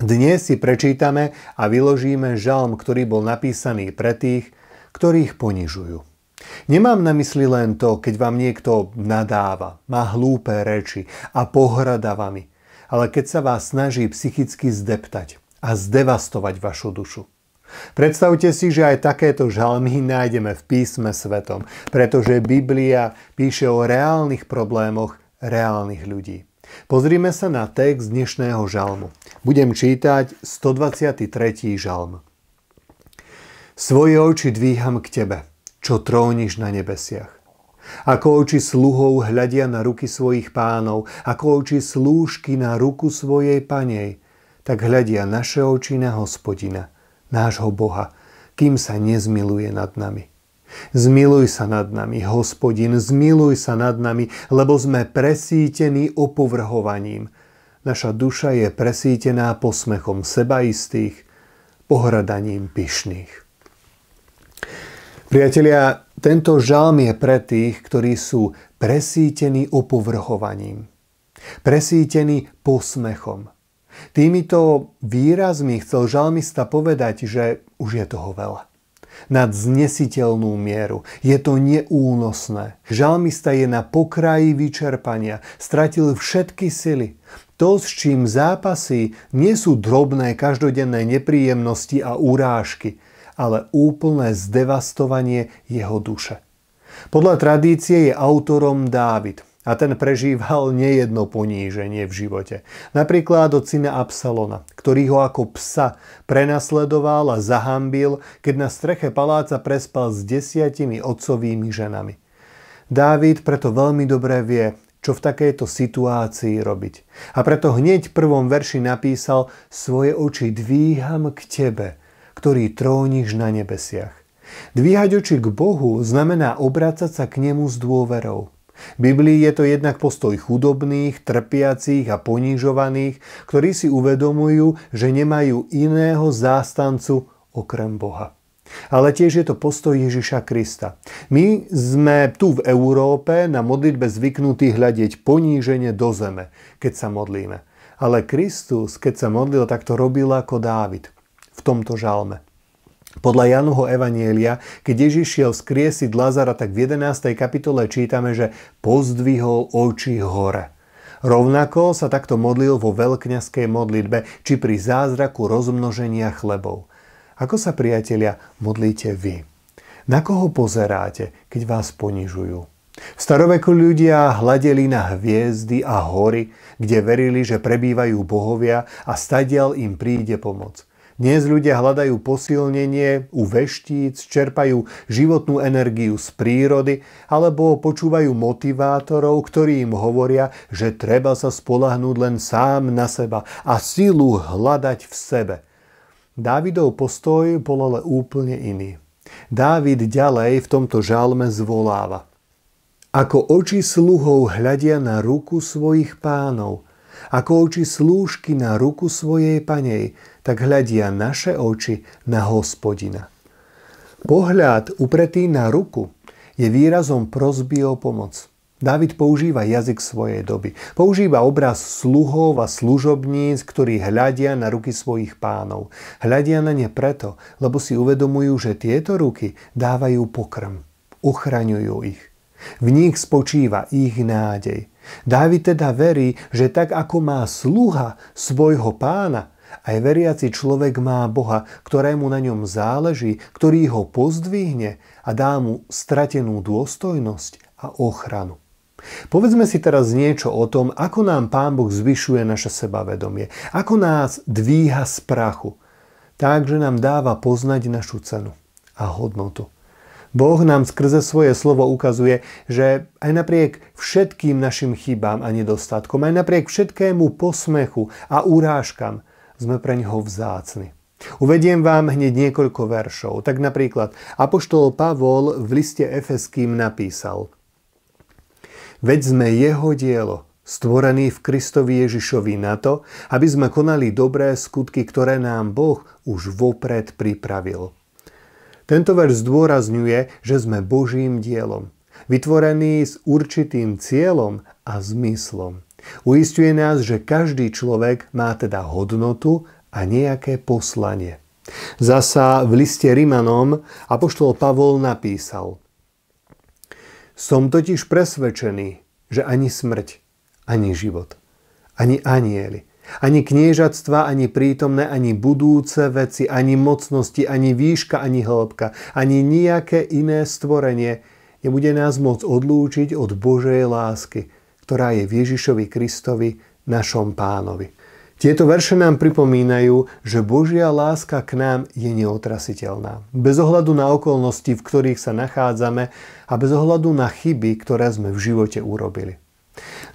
Dnes si prečítame a vyložíme žalm, ktorý bol napísaný pre tých, ktorých ponižujú. Nemám na mysli len to, keď vám niekto nadáva, má hlúpe reči a pohrada vami, ale keď sa vás snaží psychicky zdeptať a zdevastovať vašu dušu. Predstavte si, že aj takéto žalmy nájdeme v písme svetom, pretože Biblia píše o reálnych problémoch reálnych ľudí. Pozrime sa na text dnešného žalmu. Budem čítať 123. žalm. Svoje oči dvíham k tebe, čo tróniš na nebesiach. Ako oči sluhov hľadia na ruky svojich pánov, ako oči slúžky na ruku svojej panej, tak hľadia naše oči na hospodina, nášho Boha, kým sa nezmiluje nad nami. Zmiluj sa nad nami, hospodin, zmiluj sa nad nami, lebo sme presítení opovrhovaním. Naša duša je presítená posmechom sebaistých, pohradaním pyšných. Priatelia, tento žalm je pre tých, ktorí sú presítení opovrhovaním, presítení posmechom. Týmito výrazmi chcel žalmista povedať, že už je toho veľa nad znesiteľnú mieru. Je to neúnosné. Žalmista je na pokraji vyčerpania, stratil všetky sily. To, s čím zápasy nie sú drobné každodenné nepríjemnosti a urážky, ale úplné zdevastovanie jeho duše. Podľa tradície je autorom Dávid – a ten prežíval nejedno poníženie v živote. Napríklad od syna Absalona, ktorý ho ako psa prenasledoval a zahambil, keď na streche paláca prespal s desiatimi otcovými ženami. Dávid preto veľmi dobre vie, čo v takejto situácii robiť. A preto hneď v prvom verši napísal Svoje oči dvíham k tebe, ktorý tróniš na nebesiach. Dvíhať oči k Bohu znamená obrácať sa k nemu s dôverou. Biblii je to jednak postoj chudobných, trpiacich a ponižovaných, ktorí si uvedomujú, že nemajú iného zástancu okrem Boha. Ale tiež je to postoj Ježiša Krista. My sme tu v Európe na modlitbe zvyknutí hľadiť poníženie do zeme, keď sa modlíme. Ale Kristus, keď sa modlil, tak to robil ako Dávid v tomto žalme. Podľa Januho Evanielia, keď Ježiš šiel skriesiť Lazara, tak v 11. kapitole čítame, že pozdvihol oči hore. Rovnako sa takto modlil vo veľkňaskej modlitbe, či pri zázraku rozmnoženia chlebov. Ako sa, priatelia, modlíte vy? Na koho pozeráte, keď vás ponižujú? V staroveku ľudia hľadeli na hviezdy a hory, kde verili, že prebývajú bohovia a stadial im príde pomoc. Dnes ľudia hľadajú posilnenie u veštíc, čerpajú životnú energiu z prírody alebo počúvajú motivátorov, ktorí im hovoria, že treba sa spolahnúť len sám na seba a silu hľadať v sebe. Dávidov postoj bol ale úplne iný. Dávid ďalej v tomto žalme zvoláva. Ako oči sluhov hľadia na ruku svojich pánov – ako oči slúžky na ruku svojej panej, tak hľadia naše oči na hospodina. Pohľad upretý na ruku je výrazom prosby o pomoc. David používa jazyk svojej doby. Používa obraz sluhov a služobníc, ktorí hľadia na ruky svojich pánov. Hľadia na ne preto, lebo si uvedomujú, že tieto ruky dávajú pokrm. Ochraňujú ich. V nich spočíva ich nádej. Dávid teda verí, že tak ako má sluha svojho pána, aj veriaci človek má Boha, ktorému na ňom záleží, ktorý ho pozdvihne a dá mu stratenú dôstojnosť a ochranu. Povedzme si teraz niečo o tom, ako nám Pán Boh zvyšuje naše sebavedomie, ako nás dvíha z prachu, takže nám dáva poznať našu cenu a hodnotu. Boh nám skrze svoje slovo ukazuje, že aj napriek všetkým našim chybám a nedostatkom, aj napriek všetkému posmechu a urážkam, sme pre ňoho vzácni. Uvediem vám hneď niekoľko veršov. Tak napríklad Apoštol Pavol v liste Efeským napísal Veď sme jeho dielo, stvorený v Kristovi Ježišovi na to, aby sme konali dobré skutky, ktoré nám Boh už vopred pripravil. Tento verš zdôrazňuje, že sme Božím dielom, vytvorený s určitým cieľom a zmyslom. Uistuje nás, že každý človek má teda hodnotu a nejaké poslanie. Zasa v liste Rimanom apoštol Pavol napísal Som totiž presvedčený, že ani smrť, ani život, ani anieli, ani kniežatstva, ani prítomné, ani budúce veci, ani mocnosti, ani výška, ani hĺbka, ani nejaké iné stvorenie nebude nás môcť odlúčiť od Božej lásky, ktorá je v Ježišovi Kristovi, našom pánovi. Tieto verše nám pripomínajú, že Božia láska k nám je neotrasiteľná. Bez ohľadu na okolnosti, v ktorých sa nachádzame a bez ohľadu na chyby, ktoré sme v živote urobili.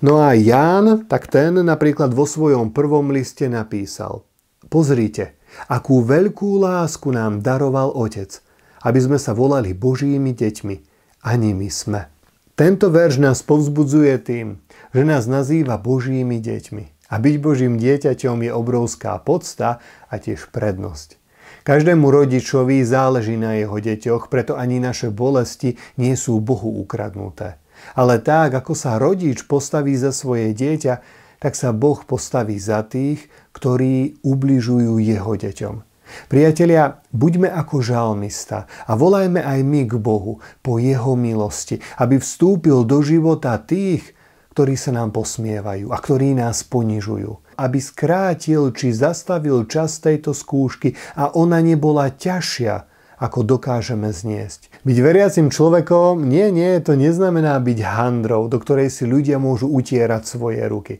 No a Ján, tak ten napríklad vo svojom prvom liste napísal Pozrite, akú veľkú lásku nám daroval Otec, aby sme sa volali Božími deťmi, ani my sme. Tento verš nás povzbudzuje tým, že nás nazýva Božími deťmi. A byť Božím dieťaťom je obrovská podsta a tiež prednosť. Každému rodičovi záleží na jeho deťoch, preto ani naše bolesti nie sú Bohu ukradnuté. Ale tak, ako sa rodič postaví za svoje dieťa, tak sa Boh postaví za tých, ktorí ubližujú jeho deťom. Priatelia, buďme ako žalmista a volajme aj my k Bohu po jeho milosti, aby vstúpil do života tých, ktorí sa nám posmievajú a ktorí nás ponižujú. Aby skrátil či zastavil čas tejto skúšky a ona nebola ťažšia, ako dokážeme zniesť. Byť veriacim človekom, nie, nie, to neznamená byť handrou, do ktorej si ľudia môžu utierať svoje ruky.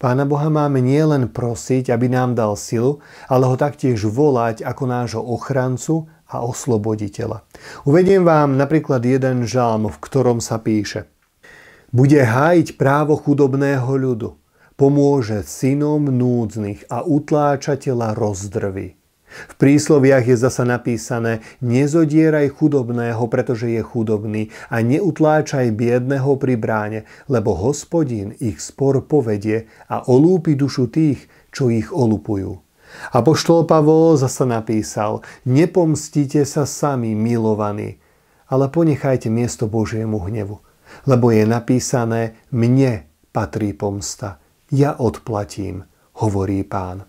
Pána Boha máme nielen prosiť, aby nám dal silu, ale ho taktiež volať ako nášho ochrancu a osloboditeľa. Uvediem vám napríklad jeden žalm, v ktorom sa píše Bude hájiť právo chudobného ľudu, pomôže synom núdznych a utláčateľa rozdrví. V prísloviach je zasa napísané Nezodieraj chudobného, pretože je chudobný a neutláčaj biedného pri bráne, lebo hospodín ich spor povedie a olúpi dušu tých, čo ich olupujú. Apoštol Pavol zasa napísal Nepomstite sa sami, milovaní, ale ponechajte miesto Božiemu hnevu, lebo je napísané Mne patrí pomsta, ja odplatím, hovorí pán.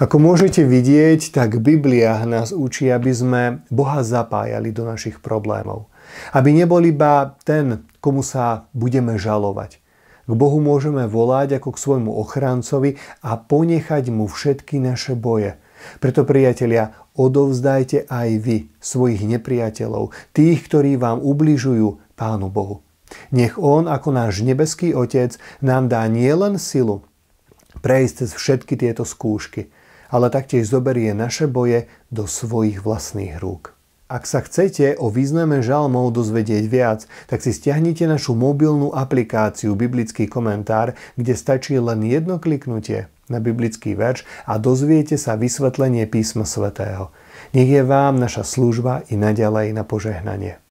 Ako môžete vidieť, tak Biblia nás učí, aby sme Boha zapájali do našich problémov. Aby nebol iba ten, komu sa budeme žalovať. K Bohu môžeme volať ako k svojmu ochrancovi a ponechať mu všetky naše boje. Preto, priatelia, odovzdajte aj vy svojich nepriateľov, tých, ktorí vám ubližujú Pánu Bohu. Nech On, ako náš nebeský Otec, nám dá nielen silu prejsť cez všetky tieto skúšky, ale taktiež zoberie naše boje do svojich vlastných rúk. Ak sa chcete o význame žalmov dozvedieť viac, tak si stiahnite našu mobilnú aplikáciu Biblický komentár, kde stačí len jedno kliknutie na biblický verš a dozviete sa vysvetlenie písma svätého. Nech je vám naša služba i naďalej na požehnanie.